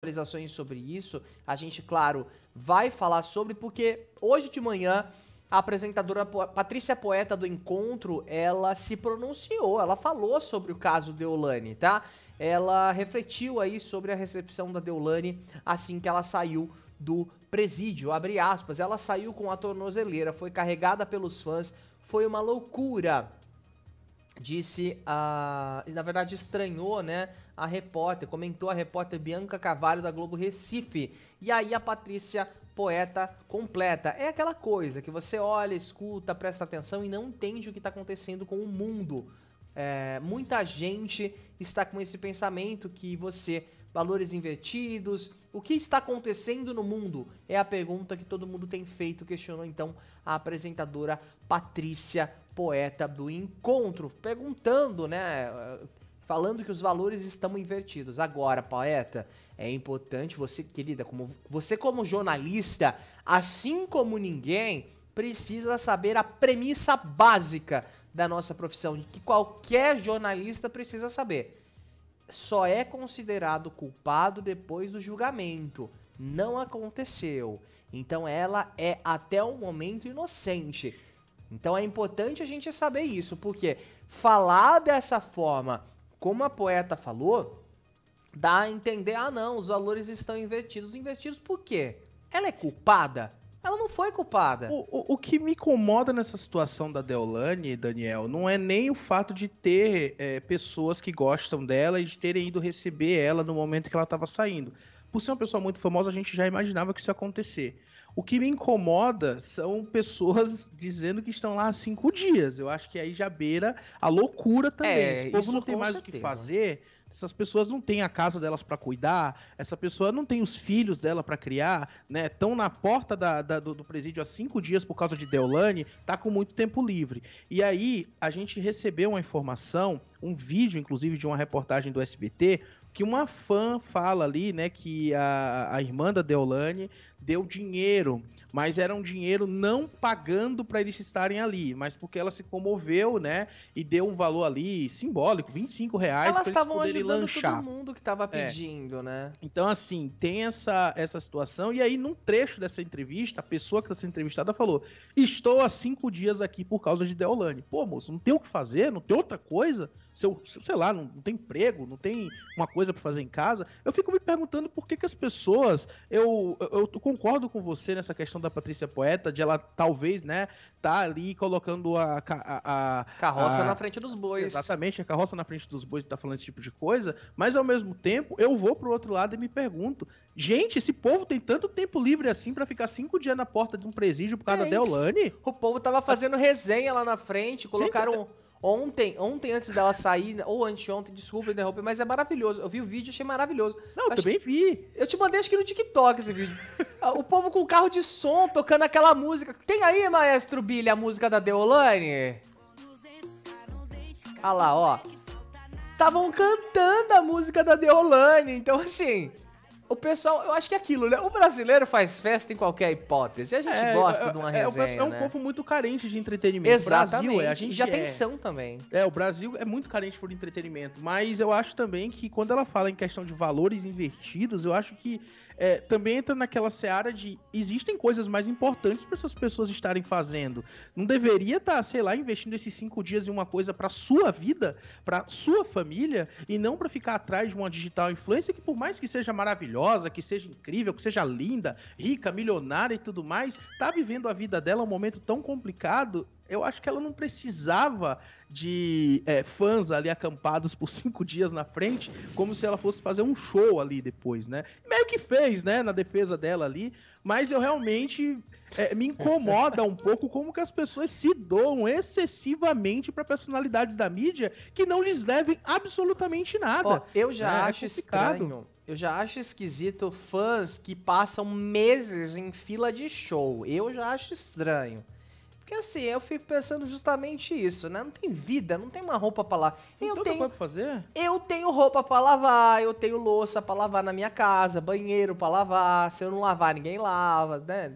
atualizações sobre isso. A gente, claro, vai falar sobre, porque hoje de manhã a apresentadora Patrícia Poeta do Encontro, ela se pronunciou, ela falou sobre o caso Deolane, tá? Ela refletiu aí sobre a recepção da Deolane assim que ela saiu do presídio, abre aspas, ela saiu com a tornozeleira, foi carregada pelos fãs, foi uma loucura disse a. Na verdade, estranhou, né? A repórter, comentou a repórter Bianca Cavalho da Globo Recife. E aí a Patrícia poeta completa. É aquela coisa que você olha, escuta, presta atenção e não entende o que está acontecendo com o mundo. É, muita gente está com esse pensamento que você valores invertidos? O que está acontecendo no mundo? É a pergunta que todo mundo tem feito, questionou então a apresentadora Patrícia Poeta do Encontro, perguntando, né? Falando que os valores estão invertidos. Agora, poeta, é importante você, querida, como você como jornalista, assim como ninguém, precisa saber a premissa básica da nossa profissão, que qualquer jornalista precisa saber só é considerado culpado depois do julgamento. Não aconteceu. Então ela é até o momento inocente. Então é importante a gente saber isso, porque falar dessa forma, como a poeta falou, dá a entender: ah, não, os valores estão invertidos. Invertidos por quê? Ela é culpada? Ela não foi culpada. O, o, o, que me incomoda nessa situação da Deolane, Daniel, não é nem o fato de ter é, pessoas que gostam dela e de terem ido receber ela no momento que ela estava saindo. Por ser uma pessoa muito famosa, a gente já imaginava que isso ia acontecer. O que me incomoda são pessoas dizendo que estão lá há cinco dias. Eu acho que aí já beira a loucura também. É, Esse povo não tem mais certeza. o que fazer essas pessoas não têm a casa delas para cuidar, essa pessoa não tem os filhos dela para criar, né? Estão na porta da, da, do, do, presídio há cinco dias por causa de Deolane, tá com muito tempo livre. E aí a gente recebeu uma informação, um vídeo, inclusive, de uma reportagem do SBT, que uma fã fala ali, né, que a, a irmã da Deolane deu dinheiro, mas era um dinheiro não pagando para eles estarem ali, mas porque ela se comoveu, né? E deu um valor ali simbólico, 25 reais para eles poderem lanchar. todo mundo que estava é. pedindo, é. né? Então, assim, tem essa, essa situação. E aí, num trecho dessa entrevista, a pessoa que está sendo entrevistada falou: Estou há cinco dias aqui por causa de Deolane. Pô, moço, não tem o que fazer, não tem outra coisa. Seu, se sei lá, não, não, tem emprego, não tem uma coisa para fazer em casa. Eu fico me perguntando por que, que as pessoas. Eu, eu, eu concordo com você nessa questão da Patrícia Poeta, de ela talvez, né, tá ali colocando a. a, a carroça a, na frente dos bois. Exatamente, a carroça na frente dos bois tá falando esse tipo de coisa, mas ao mesmo tempo eu vou pro outro lado e me pergunto: gente, esse povo tem tanto tempo livre assim para ficar cinco dias na porta de um presídio por causa é. da Deolane? O povo tava fazendo resenha lá na frente, colocaram. Ontem, ontem antes dela sair, ou anteontem, desculpa interromper, né, mas é maravilhoso. Eu vi o vídeo, achei maravilhoso. Não, eu acho... também vi. Eu te mandei, acho que no TikTok esse vídeo. Ah, o povo com carro de som tocando aquela música. Tem aí, maestro Billy, a música da Deolane? Olha ah lá, ó. Estavam cantando a música da Deolane. Então, assim, o pessoal, eu acho que é aquilo, né? O brasileiro faz festa em qualquer hipótese. A gente é, gosta é, de uma é, é, resenha, é, é um né? povo muito carente de entretenimento. É, Exatamente. O Brasil, a gente e de atenção também. É, o Brasil é muito carente por entretenimento. Mas eu acho também que quando ela fala em questão de valores invertidos, eu acho que é, também entra naquela seara de existem coisas mais importantes para essas pessoas estarem fazendo. Não deveria estar, tá, sei lá, investindo esses cinco dias em uma coisa para sua vida, para sua família e não para ficar atrás de uma digital influência que por mais que seja maravilhosa maravilhosa, que seja incrível, que seja linda, rica, milionária e tudo mais, tá vivendo a vida dela um momento tão complicado. Eu acho que ela não precisava de é, fãs ali acampados por cinco dias na frente, como se ela fosse fazer um show ali depois, né? Meio que fez, né, na defesa dela ali, mas eu realmente é, me incomoda um pouco como que as pessoas se doam excessivamente para personalidades da mídia que não lhes devem absolutamente nada. Ó, eu já é, é acho é estranho. Eu já acho esquisito fãs que passam meses em fila de show. Eu já acho estranho. Porque assim, eu fico pensando justamente isso, né? Não tem vida, não tem uma roupa pra lavar. Tem eu tenho pra fazer? Eu tenho roupa pra lavar, eu tenho louça pra lavar na minha casa, banheiro pra lavar. Se eu não lavar, ninguém lava, né?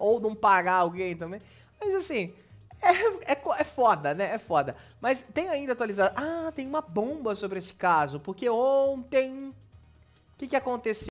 Ou não pagar alguém também. Mas assim, é, é, é foda, né? É foda. Mas tem ainda atualizado. Ah, tem uma bomba sobre esse caso, porque ontem. O que, que aconteceu?